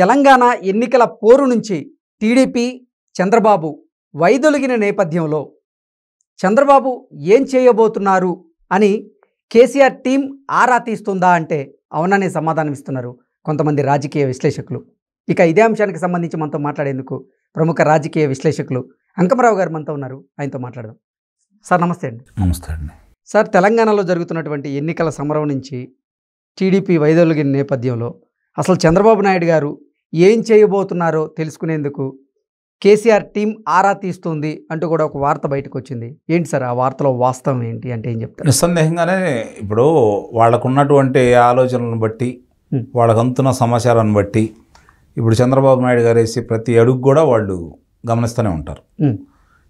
తెలంగాణ ఎన్నికల పోరు నుంచి టీడీపీ చంద్రబాబు వైదొలిగిన నేపథ్యంలో చంద్రబాబు ఏం చేయబోతున్నారు అని కేసీఆర్ టీం ఆరా తీస్తుందా అంటే అవుననే సమాధానం ఇస్తున్నారు కొంతమంది రాజకీయ విశ్లేషకులు ఇక ఇదే అంశానికి సంబంధించి మనతో మాట్లాడేందుకు ప్రముఖ రాజకీయ విశ్లేషకులు అంకమరావు గారు మనతో ఉన్నారు ఆయనతో మాట్లాడదాం సార్ నమస్తే అండి నమస్తే అండి సార్ తెలంగాణలో జరుగుతున్నటువంటి ఎన్నికల సమరం నుంచి టీడీపీ వైదొలిగిన నేపథ్యంలో అసలు చంద్రబాబు నాయుడు గారు ఏం చేయబోతున్నారో తెలుసుకునేందుకు కేసీఆర్ టీం ఆరా తీస్తుంది అంటూ కూడా ఒక వార్త బయటకు వచ్చింది ఏంటి సార్ ఆ వార్తలో వాస్తవం ఏంటి అంటే ఏం చెప్తారు నిస్సందేహంగానే ఇప్పుడు వాళ్ళకున్నటువంటి ఆలోచనలను బట్టి వాళ్ళకంతున్న సమాచారాన్ని బట్టి ఇప్పుడు చంద్రబాబు నాయుడు గారు వేసి ప్రతి అడుగు కూడా వాళ్ళు గమనిస్తూనే ఉంటారు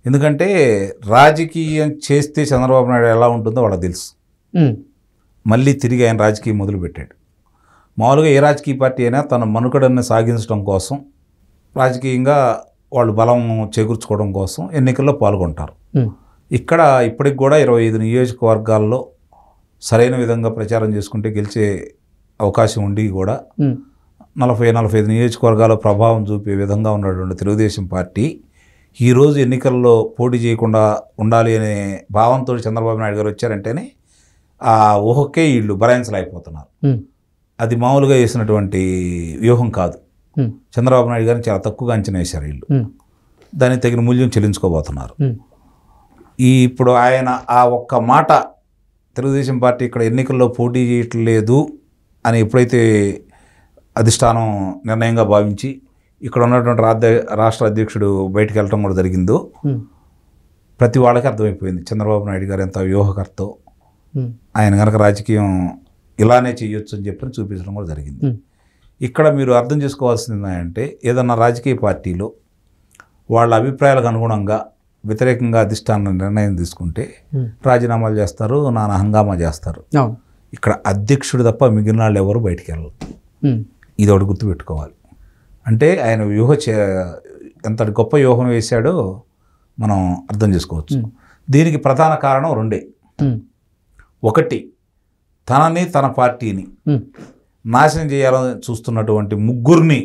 ఎందుకంటే రాజకీయం చేస్తే చంద్రబాబు నాయుడు ఎలా ఉంటుందో వాళ్ళకి తెలుసు మళ్ళీ తిరిగి ఆయన రాజకీయం మొదలుపెట్టాడు మామూలుగా ఏ రాజకీయ పార్టీ అయినా తన మనుకడని సాగించడం కోసం రాజకీయంగా వాళ్ళు బలం చేకూర్చుకోవడం కోసం ఎన్నికల్లో పాల్గొంటారు ఇక్కడ ఇప్పటికి కూడా ఇరవై ఐదు నియోజకవర్గాల్లో సరైన విధంగా ప్రచారం చేసుకుంటే గెలిచే అవకాశం ఉండి కూడా నలభై నలభై ఐదు నియోజకవర్గాల ప్రభావం చూపే విధంగా ఉన్నటువంటి తెలుగుదేశం పార్టీ ఈరోజు ఎన్నికల్లో పోటీ చేయకుండా ఉండాలి అనే భావంతో చంద్రబాబు నాయుడు గారు వచ్చారంటేనే ఆ ఊహకే వీళ్ళు బరాయిన్సలు అయిపోతున్నారు అది మామూలుగా వేసినటువంటి వ్యూహం కాదు చంద్రబాబు నాయుడు గారిని చాలా తక్కువగా అంచనా వేశారు వీళ్ళు దానికి తగిన మూల్యం చెల్లించుకోబోతున్నారు ఈ ఇప్పుడు ఆయన ఆ ఒక్క మాట తెలుగుదేశం పార్టీ ఇక్కడ ఎన్నికల్లో పోటీ చేయటం లేదు అని ఎప్పుడైతే అధిష్టానం నిర్ణయంగా భావించి ఇక్కడ ఉన్నటువంటి రాధ్య రాష్ట్ర అధ్యక్షుడు బయటకు వెళ్ళడం కూడా జరిగిందో ప్రతి వాళ్ళకి అర్థమైపోయింది చంద్రబాబు నాయుడు గారు ఎంత వ్యూహకర్తో ఆయన కనుక రాజకీయం ఇలానే చేయొచ్చు అని చెప్పని చూపించడం కూడా జరిగింది ఇక్కడ మీరు అర్థం చేసుకోవాల్సింది అంటే ఏదన్నా రాజకీయ పార్టీలో వాళ్ళ అభిప్రాయాలకు అనుగుణంగా వ్యతిరేకంగా అధిష్టాన నిర్ణయం తీసుకుంటే రాజీనామాలు చేస్తారు నానా హంగామా చేస్తారు ఇక్కడ అధ్యక్షుడు తప్ప మిగిలిన వాళ్ళు ఎవరు బయటికి వెళ్ళరు ఇది ఒకటి గుర్తుపెట్టుకోవాలి అంటే ఆయన వ్యూహ ఎంతటి గొప్ప వ్యూహం వేశాడో మనం అర్థం చేసుకోవచ్చు దీనికి ప్రధాన కారణం రెండే ఒకటి తనని తన పార్టీని నాశనం చేయాలని చూస్తున్నటువంటి ముగ్గురిని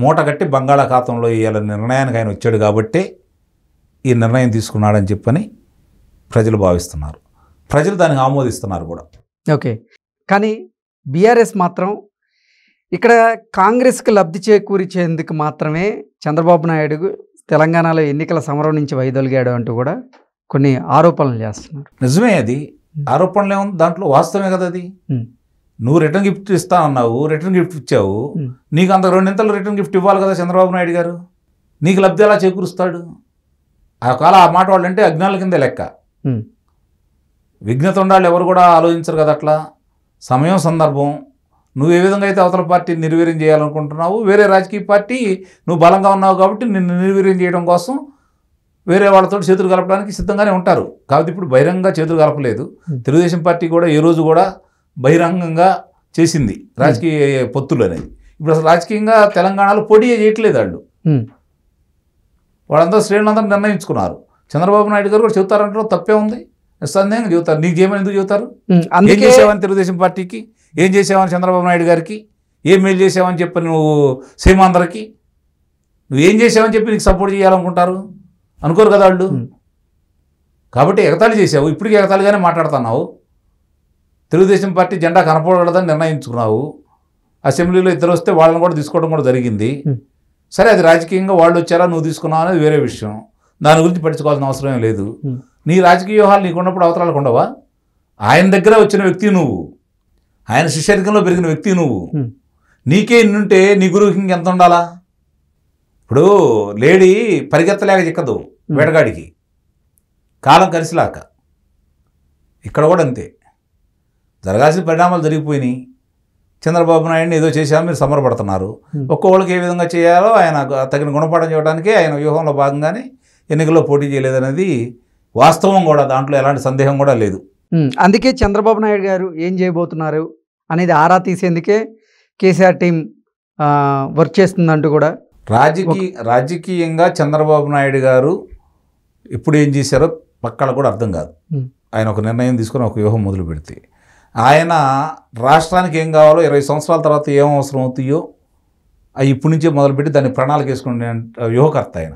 మూటగట్టి బంగాళాఖాతంలో వేయాలనే నిర్ణయానికి ఆయన వచ్చాడు కాబట్టి ఈ నిర్ణయం తీసుకున్నాడని చెప్పని ప్రజలు భావిస్తున్నారు ప్రజలు దానికి ఆమోదిస్తున్నారు కూడా ఓకే కానీ బీఆర్ఎస్ మాత్రం ఇక్కడ కాంగ్రెస్కి లబ్ధి చేకూర్చేందుకు మాత్రమే చంద్రబాబు నాయుడు తెలంగాణలో ఎన్నికల సమరం నుంచి వైదొలిగాడు అంటూ కూడా కొన్ని ఆరోపణలు చేస్తున్నారు నిజమే అది Hmm. ఆరోపణలు ఏముంది దాంట్లో వాస్తవమే కదా అది hmm. నువ్వు రిటర్న్ గిఫ్ట్ ఇస్తా అన్నావు రిటర్న్ గిఫ్ట్ ఇచ్చావు hmm. నీకు అంత రెండింతలు రిటర్న్ గిఫ్ట్ ఇవ్వాలి కదా చంద్రబాబు నాయుడు గారు నీకు లబ్ధి ఎలా చేకూరుస్తాడు ఆ కాల ఆ మాట వాళ్ళంటే అజ్ఞానుల కిందే లెక్క విఘ్నత ఉండాలి ఎవరు కూడా ఆలోచించరు కదా అట్లా సమయం సందర్భం నువ్వు ఏ విధంగా అయితే అవతల పార్టీ నిర్వీర్యం చేయాలనుకుంటున్నావు వేరే రాజకీయ పార్టీ నువ్వు బలంగా ఉన్నావు కాబట్టి నిన్ను నిర్వీర్యం చేయడం కోసం వేరే వాళ్ళతో చేతులు కలపడానికి సిద్ధంగానే ఉంటారు కాబట్టి ఇప్పుడు బహిరంగంగా చేతులు కలపలేదు తెలుగుదేశం పార్టీ కూడా ఏ రోజు కూడా బహిరంగంగా చేసింది రాజకీయ పొత్తులు అనేది ఇప్పుడు అసలు రాజకీయంగా తెలంగాణలో పోటీ చేయట్లేదు వాళ్ళు వాళ్ళందరూ అందరూ నిర్ణయించుకున్నారు చంద్రబాబు నాయుడు గారు కూడా చెబుతారంటే తప్పే ఉంది నిస్సందేహంగా చెబుతారు నీకు చేయమని ఎందుకు చెబుతారు ఏం చేసేవాని తెలుగుదేశం పార్టీకి ఏం చేసేవాని చంద్రబాబు నాయుడు గారికి ఏం మేలు చేసావని చెప్పి నువ్వు సీమాంధ్రకి ఏం చేసావని చెప్పి నీకు సపోర్ట్ చేయాలనుకుంటారు అనుకోరు కదా వాళ్ళు కాబట్టి ఎగతాళి చేసావు ఇప్పటికీ ఎగతాళిగానే మాట్లాడుతున్నావు తెలుగుదేశం పార్టీ జెండా కనపడదని నిర్ణయించుకున్నావు అసెంబ్లీలో ఇద్దరు వస్తే వాళ్ళని కూడా తీసుకోవడం కూడా జరిగింది సరే అది రాజకీయంగా వాళ్ళు వచ్చారా నువ్వు తీసుకున్నావు అనేది వేరే విషయం దాని గురించి పట్టించుకోవాల్సిన అవసరం లేదు నీ రాజకీయ వ్యూహాలు నీకున్నప్పుడు అవతరాలకు ఉండవా ఆయన దగ్గర వచ్చిన వ్యక్తి నువ్వు ఆయన శిష్యరికంలో పెరిగిన వ్యక్తి నువ్వు నీకే నిన్నుంటే నీ గురువుకి ఇంకెంత ఉండాలా ఇప్పుడు లేడీ పరిగెత్తలేక చిక్కదు వేటగాడికి కాలం కలిసిలాక ఇక్కడ కూడా అంతే జరగాల్సిన పరిణామాలు జరిగిపోయినాయి చంద్రబాబు నాయుడిని ఏదో చేశామో మీరు సమరపడుతున్నారు ఒక్కొక్కళ్ళకి ఏ విధంగా చేయాలో ఆయన తగిన గుణపాఠం చేయడానికి ఆయన వ్యూహంలో భాగంగానే ఎన్నికల్లో పోటీ చేయలేదనేది వాస్తవం కూడా దాంట్లో ఎలాంటి సందేహం కూడా లేదు అందుకే చంద్రబాబు నాయుడు గారు ఏం చేయబోతున్నారు అనేది ఆరా తీసేందుకే కేసీఆర్ టీం వర్క్ చేస్తుందంటూ కూడా రాజకీయ రాజకీయంగా చంద్రబాబు నాయుడు గారు ఇప్పుడు ఏం చేశారో పక్కన కూడా అర్థం కాదు ఆయన ఒక నిర్ణయం తీసుకొని ఒక వ్యూహం మొదలు పెడితే ఆయన రాష్ట్రానికి ఏం కావాలో ఇరవై సంవత్సరాల తర్వాత ఏం అవసరం అవుతాయో అవి ఇప్పటి నుంచే మొదలుపెట్టి దాన్ని ప్రణాళిక వేసుకునే వ్యూహకర్త ఆయన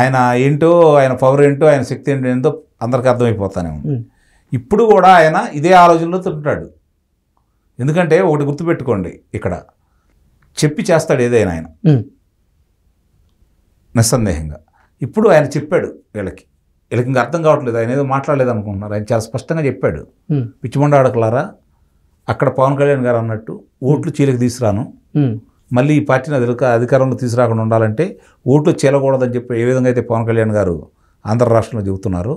ఆయన ఏంటో ఆయన పవర్ ఏంటో ఆయన శక్తి ఏంటో ఏంటో అందరికీ అర్థమైపోతానే ఉంది ఇప్పుడు కూడా ఆయన ఇదే ఆలోచనలో తింటాడు ఎందుకంటే ఒకటి గుర్తుపెట్టుకోండి ఇక్కడ చెప్పి చేస్తాడు ఏదైనా ఆయన నిస్సందేహంగా ఇప్పుడు ఆయన చెప్పాడు వీళ్ళకి వీళ్ళకి ఇంకా అర్థం కావట్లేదు ఆయన ఏదో మాట్లాడలేదు అనుకుంటున్నారు ఆయన చాలా స్పష్టంగా చెప్పాడు పిచ్చిమండ ఆడకలారా అక్కడ పవన్ కళ్యాణ్ గారు అన్నట్టు ఓట్లు చీలకి తీసుకురాను మళ్ళీ ఈ పార్టీని అధికారంలో తీసుకురాకుండా ఉండాలంటే ఓట్లు చీలకూడదని చెప్పి ఏ విధంగా అయితే పవన్ కళ్యాణ్ గారు ఆంధ్ర రాష్ట్రంలో చెబుతున్నారు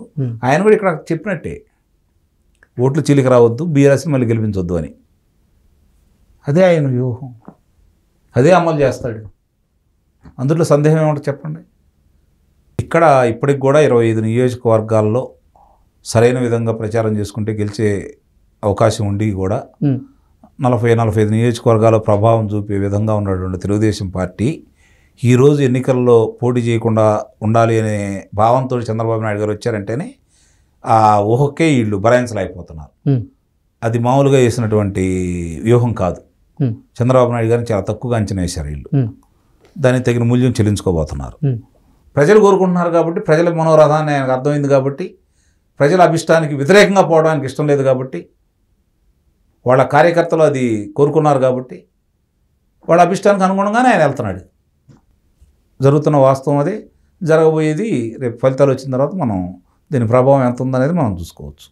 ఆయన కూడా ఇక్కడ చెప్పినట్టే ఓట్లు చీలికి రావద్దు బీఆర్ఎస్ని మళ్ళీ గెలిపించొద్దు అని అదే ఆయన వ్యూహం అదే అమలు చేస్తాడు అందులో సందేహం ఏమంటే చెప్పండి ఇక్కడ ఇప్పటికి కూడా ఇరవై ఐదు నియోజకవర్గాల్లో సరైన విధంగా ప్రచారం చేసుకుంటే గెలిచే అవకాశం ఉండి కూడా నలభై నలభై ఐదు నియోజకవర్గాల్లో ప్రభావం చూపే విధంగా ఉన్నటువంటి తెలుగుదేశం పార్టీ ఈరోజు ఎన్నికల్లో పోటీ చేయకుండా ఉండాలి అనే భావంతో చంద్రబాబు నాయుడు గారు వచ్చారంటేనే ఆ ఊహకే వీళ్ళు భరాయించలేకపోతున్నారు అది మామూలుగా వేసినటువంటి వ్యూహం కాదు చంద్రబాబు నాయుడు గారిని చాలా తక్కువగా అంచనా వేశారు వీళ్ళు దానికి తగిన మూల్యం చెల్లించుకోబోతున్నారు ప్రజలు కోరుకుంటున్నారు కాబట్టి ప్రజల మనోరథాన్ని ఆయనకు అర్థమైంది కాబట్టి ప్రజల అభిష్టానికి వ్యతిరేకంగా పోవడానికి ఇష్టం లేదు కాబట్టి వాళ్ళ కార్యకర్తలు అది కోరుకున్నారు కాబట్టి వాళ్ళ అభిష్టానికి అనుగుణంగానే ఆయన వెళ్తున్నాడు జరుగుతున్న వాస్తవం అది జరగబోయేది రేపు ఫలితాలు వచ్చిన తర్వాత మనం దీని ప్రభావం ఎంత ఉందనేది మనం చూసుకోవచ్చు